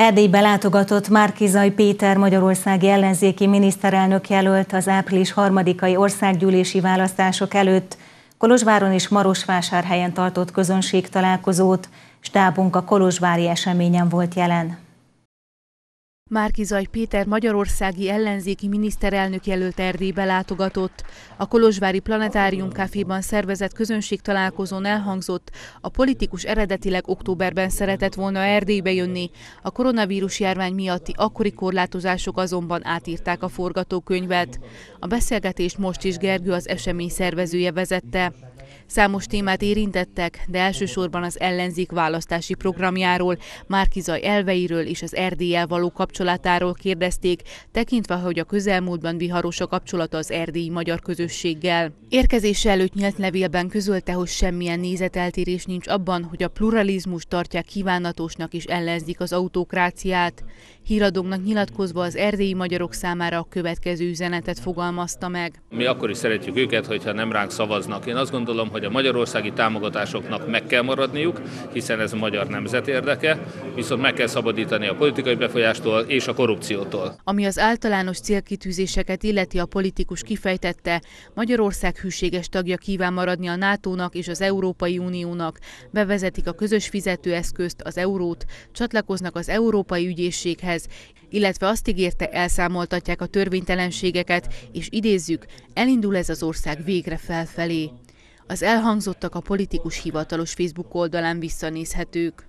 Erdélybe látogatott Márkizaj Péter magyarországi ellenzéki miniszterelnök jelölt az április harmadikai országgyűlési választások előtt Kolozsváron és Marosvásárhelyen tartott közönség találkozót, stábunk a kolozsvári eseményen volt jelen. Márkizaj Péter magyarországi ellenzéki miniszterelnök jelölt Erdélybe látogatott. A Kolozsvári Planetárium Caféban szervezett közönség találkozón elhangzott, a politikus eredetileg októberben szeretett volna Erdélybe jönni. A koronavírus járvány miatti akkori korlátozások azonban átírták a forgatókönyvet. A beszélgetést most is Gergő az esemény szervezője vezette. Számos témát érintettek, de elsősorban az ellenzék választási programjáról, Márkizaj elveiről és az Erdélyel való kapcsolatról kapcsolatáról kérdezték, tekintve, hogy a közelmúltban viharos a kapcsolata az erdélyi magyar közösséggel. Érkezése előtt nyílt levélben közölte, hogy semmilyen nézeteltérés nincs abban, hogy a pluralizmus tartják kívánatosnak és ellenzik az autokráciát. Híradónak nyilatkozva az erdélyi magyarok számára a következő üzenetet fogalmazta meg. Mi akkor is szeretjük őket, hogyha nem ránk szavaznak. Én azt gondolom, hogy a magyarországi támogatásoknak meg kell maradniuk, hiszen ez a magyar nemzet érdeke, viszont meg kell szabadítani a politikai befolyástól, és a korrupciótól. Ami az általános célkitűzéseket illeti a politikus kifejtette, Magyarország hűséges tagja kíván maradni a NATO-nak és az Európai Uniónak, bevezetik a közös fizetőeszközt, az eurót, csatlakoznak az Európai Ügyészséghez, illetve azt ígérte, elszámoltatják a törvénytelenségeket, és idézzük, elindul ez az ország végre felfelé. Az elhangzottak a politikus hivatalos Facebook oldalán visszanézhetők.